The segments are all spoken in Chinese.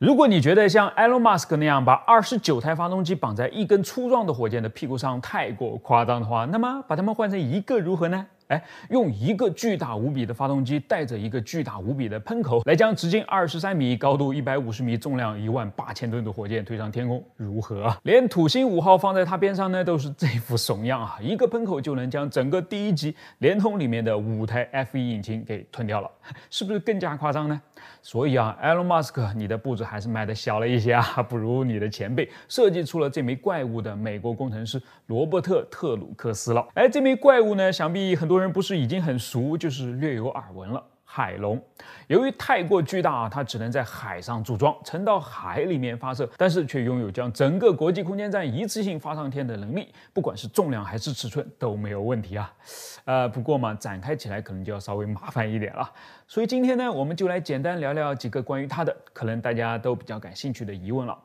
如果你觉得像 Elon Musk 那样把二十九台发动机绑在一根粗壮的火箭的屁股上太过夸张的话，那么把它们换成一个如何呢？哎，用一个巨大无比的发动机带着一个巨大无比的喷口来将直径二十三米、高度一百五十米、重量一万八千吨的火箭推上天空，如何？连土星五号放在它边上呢，都是这副怂样啊！一个喷口就能将整个第一级连通里面的五台 F1 引擎给吞掉了，是不是更加夸张呢？所以啊，Elon Musk，你的步子还是迈的小了一些啊，不如你的前辈设计出了这枚怪物的美国工程师罗伯特·特鲁克斯了。哎，这枚怪物呢，想必很多人不是已经很熟，就是略有耳闻了。海龙，由于太过巨大啊，它只能在海上组装，沉到海里面发射，但是却拥有将整个国际空间站一次性发上天的能力。不管是重量还是尺寸都没有问题啊，呃，不过嘛，展开起来可能就要稍微麻烦一点了。所以今天呢，我们就来简单聊聊几个关于它的可能大家都比较感兴趣的疑问了。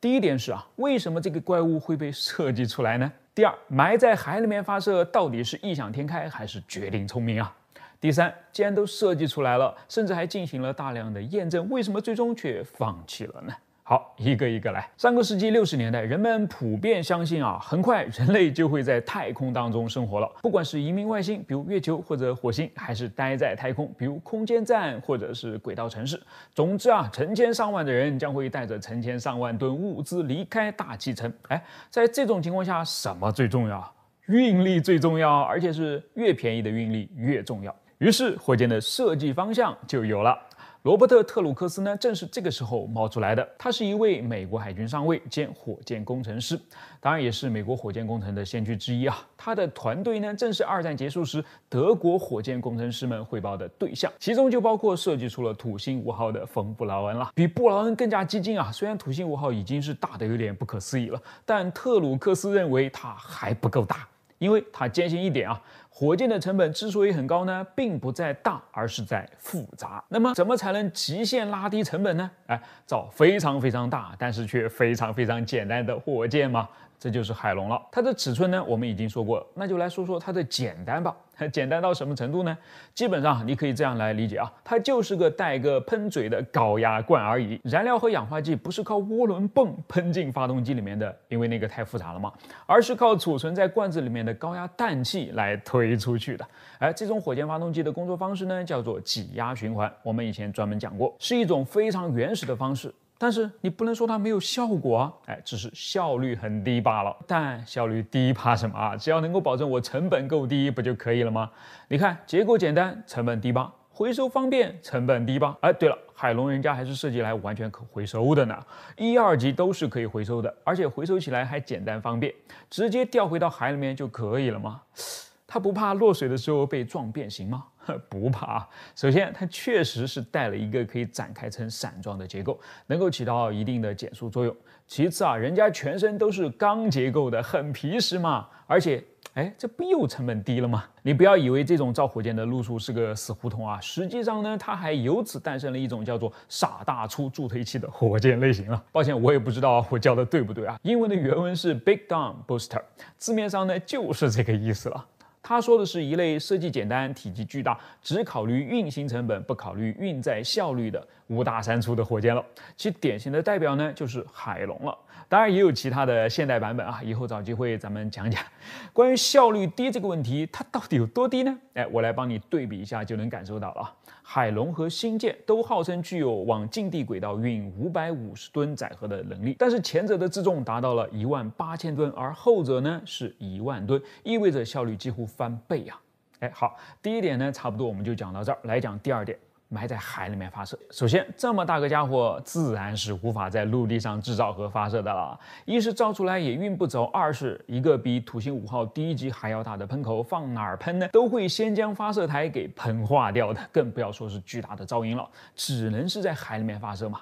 第一点是啊，为什么这个怪物会被设计出来呢？第二，埋在海里面发射到底是异想天开还是绝顶聪明啊？第三，既然都设计出来了，甚至还进行了大量的验证，为什么最终却放弃了呢？好，一个一个来。上个世纪六十年代，人们普遍相信啊，很快人类就会在太空当中生活了。不管是移民外星，比如月球或者火星，还是待在太空，比如空间站或者是轨道城市。总之啊，成千上万的人将会带着成千上万吨物资离开大气层。哎，在这种情况下，什么最重要？运力最重要，而且是越便宜的运力越重要。于是火箭的设计方向就有了。罗伯特·特鲁克斯呢，正是这个时候冒出来的。他是一位美国海军上尉兼火箭工程师，当然也是美国火箭工程的先驱之一啊。他的团队呢，正是二战结束时德国火箭工程师们汇报的对象，其中就包括设计出了土星五号的冯·布劳恩了。比布劳恩更加激进啊，虽然土星五号已经是大的有点不可思议了，但特鲁克斯认为它还不够大。因为他坚信一点啊，火箭的成本之所以很高呢，并不在大，而是在复杂。那么，怎么才能极限拉低成本呢？哎，造非常非常大，但是却非常非常简单的火箭吗？这就是海龙了，它的尺寸呢，我们已经说过了，那就来说说它的简单吧。简单到什么程度呢？基本上你可以这样来理解啊，它就是个带个喷嘴的高压罐而已。燃料和氧化剂不是靠涡轮泵喷进发动机里面的，因为那个太复杂了嘛，而是靠储存在罐子里面的高压氮气来推出去的。而这种火箭发动机的工作方式呢，叫做挤压循环。我们以前专门讲过，是一种非常原始的方式。但是你不能说它没有效果啊，哎，只是效率很低罢了。但效率低怕什么啊？只要能够保证我成本够低，不就可以了吗？你看，结构简单，成本低吧，回收方便，成本低吧。哎，对了，海龙人家还是设计来完全可回收的呢，一二级都是可以回收的，而且回收起来还简单方便，直接调回到海里面就可以了吗？不怕落水的时候被撞变形吗？不怕。首先，它确实是带了一个可以展开成伞状的结构，能够起到一定的减速作用。其次啊，人家全身都是钢结构的，很皮实嘛。而且，哎，这不又成本低了吗？你不要以为这种造火箭的路数是个死胡同啊！实际上呢，它还由此诞生了一种叫做傻大粗助推器的火箭类型了。抱歉，我也不知道我叫的对不对啊？英文的原文是 big d u m booster，字面上呢就是这个意思了。他说的是一类设计简单、体积巨大、只考虑运行成本不考虑运载效率的五大三粗的火箭了，其典型的代表呢就是海龙了。当然也有其他的现代版本啊，以后找机会咱们讲讲。关于效率低这个问题，它到底有多低呢？哎，我来帮你对比一下就能感受到了啊。海龙和星舰都号称具有往近地轨道运五百五十吨载荷的能力，但是前者的自重达到了一万八千吨，而后者呢是一万吨，意味着效率几乎。翻倍啊！哎，好，第一点呢，差不多我们就讲到这儿。来讲第二点，埋在海里面发射。首先，这么大个家伙，自然是无法在陆地上制造和发射的了。一是造出来也运不走，二是一个比土星五号第一级还要大的喷口，放哪儿喷呢？都会先将发射台给喷化掉的，更不要说是巨大的噪音了。只能是在海里面发射嘛。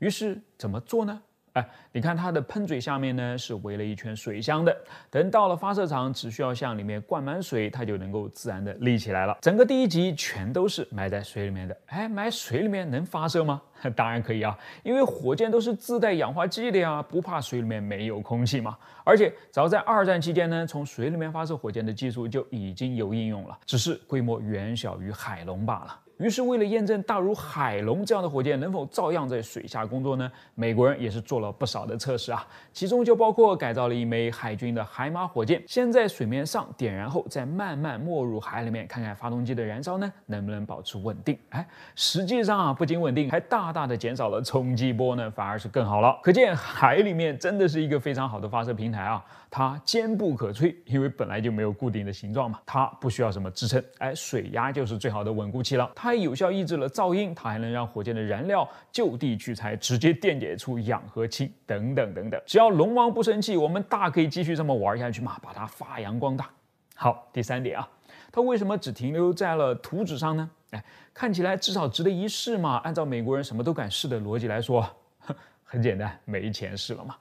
于是怎么做呢？哎，你看它的喷嘴下面呢是围了一圈水箱的，等到了发射场，只需要向里面灌满水，它就能够自然的立起来了。整个第一级全都是埋在水里面的。哎，埋水里面能发射吗？当然可以啊，因为火箭都是自带氧化剂的呀，不怕水里面没有空气嘛。而且早在二战期间呢，从水里面发射火箭的技术就已经有应用了，只是规模远小于海龙罢了。于是，为了验证大如海龙这样的火箭能否照样在水下工作呢？美国人也是做了不少的测试啊，其中就包括改造了一枚海军的海马火箭，先在水面上点燃，后再慢慢没入海里面，看看发动机的燃烧呢能不能保持稳定。哎，实际上啊，不仅稳定，还大大的减少了冲击波呢，反而是更好了。可见海里面真的是一个非常好的发射平台啊，它坚不可摧，因为本来就没有固定的形状嘛，它不需要什么支撑，哎，水压就是最好的稳固器了。它还有效抑制了噪音，它还能让火箭的燃料就地取材，直接电解出氧和氢等等等等。只要龙王不生气，我们大可以继续这么玩下去嘛，把它发扬光大。好，第三点啊，它为什么只停留在了图纸上呢？哎，看起来至少值得一试嘛。按照美国人什么都敢试的逻辑来说，很简单，没钱试了嘛。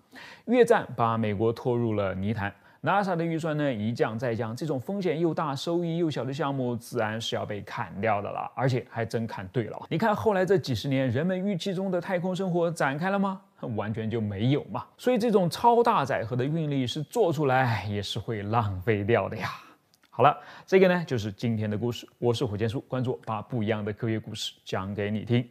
越战把美国拖入了泥潭。NASA 的预算呢，一降再降，这种风险又大、收益又小的项目，自然是要被砍掉的了。而且还真砍对了。你看后来这几十年，人们预期中的太空生活展开了吗？完全就没有嘛。所以这种超大载荷的运力是做出来，也是会浪费掉的呀。好了，这个呢就是今天的故事。我是火箭叔，关注我，把不一样的科学故事讲给你听。